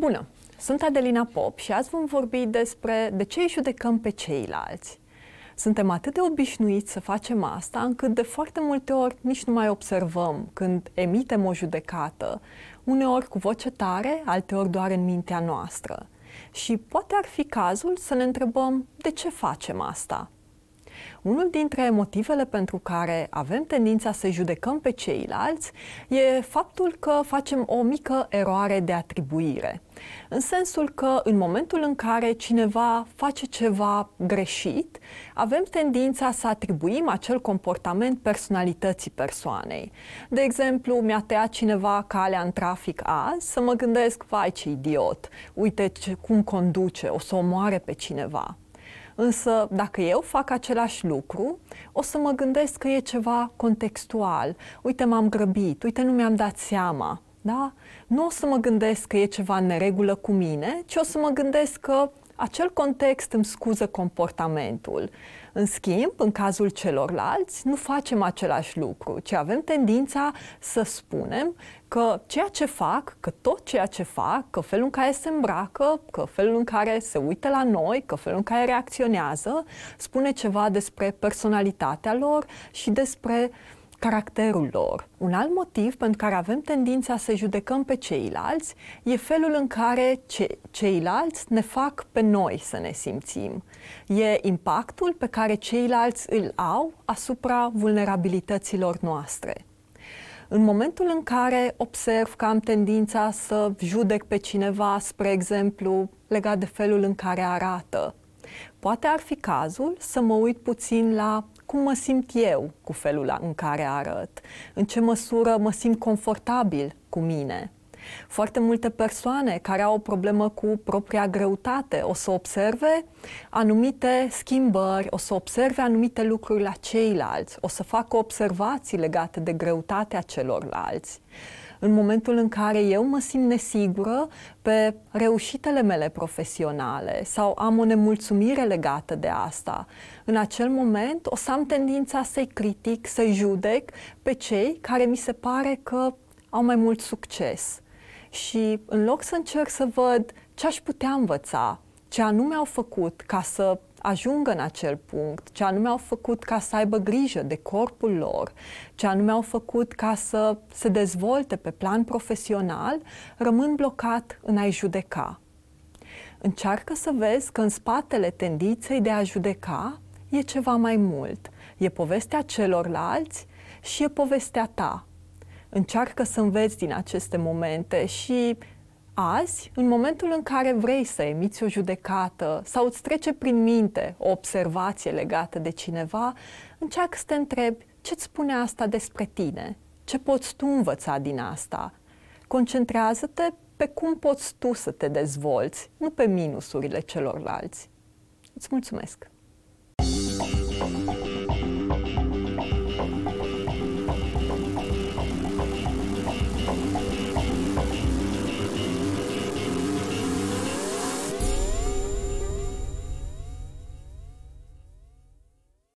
Bună! Sunt Adelina Pop și azi vom vorbi despre de ce îi judecăm pe ceilalți. Suntem atât de obișnuiți să facem asta încât de foarte multe ori nici nu mai observăm când emitem o judecată, uneori cu voce tare, alteori doar în mintea noastră. Și poate ar fi cazul să ne întrebăm de ce facem asta, unul dintre motivele pentru care avem tendința să judecăm pe ceilalți e faptul că facem o mică eroare de atribuire. În sensul că în momentul în care cineva face ceva greșit, avem tendința să atribuim acel comportament personalității persoanei. De exemplu, mi-a tăiat cineva calea în trafic azi, să mă gândesc, vai ce idiot, uite ce, cum conduce, o să omoare pe cineva. Însă, dacă eu fac același lucru, o să mă gândesc că e ceva contextual. Uite, m-am grăbit, uite, nu mi-am dat seama. Da? Nu o să mă gândesc că e ceva în neregulă cu mine, ci o să mă gândesc că acel context îmi scuză comportamentul. În schimb, în cazul celorlalți, nu facem același lucru, ci avem tendința să spunem că ceea ce fac, că tot ceea ce fac, că felul în care se îmbracă, că felul în care se uită la noi, că felul în care reacționează, spune ceva despre personalitatea lor și despre uh, caracterul lor. Un alt motiv pentru care avem tendința să judecăm pe ceilalți e felul în care ce, ceilalți ne fac pe noi să ne simțim. E impactul pe care ceilalți îl au asupra vulnerabilităților noastre. În momentul în care observ că am tendința să judec pe cineva, spre exemplu, legat de felul în care arată, poate ar fi cazul să mă uit puțin la cum mă simt eu cu felul în care arăt, în ce măsură mă simt confortabil cu mine. Foarte multe persoane care au o problemă cu propria greutate o să observe anumite schimbări, o să observe anumite lucruri la ceilalți, o să facă observații legate de greutatea celorlalți în momentul în care eu mă simt nesigură pe reușitele mele profesionale sau am o nemulțumire legată de asta. În acel moment o să am tendința să-i critic, să-i judec pe cei care mi se pare că au mai mult succes. Și în loc să încerc să văd ce aș putea învăța, ce anume au făcut ca să ajungă în acel punct, ce anume au făcut ca să aibă grijă de corpul lor, ce anume au făcut ca să se dezvolte pe plan profesional, rămân blocat în a-i judeca. Încearcă să vezi că în spatele tendinței de a judeca e ceva mai mult. E povestea celorlalți și e povestea ta. Încearcă să înveți din aceste momente și azi, în momentul în care vrei să emiți o judecată sau îți trece prin minte o observație legată de cineva, încearcă să te întrebi ce-ți spune asta despre tine, ce poți tu învăța din asta. Concentrează-te pe cum poți tu să te dezvolți, nu pe minusurile celorlalți. Îți mulțumesc!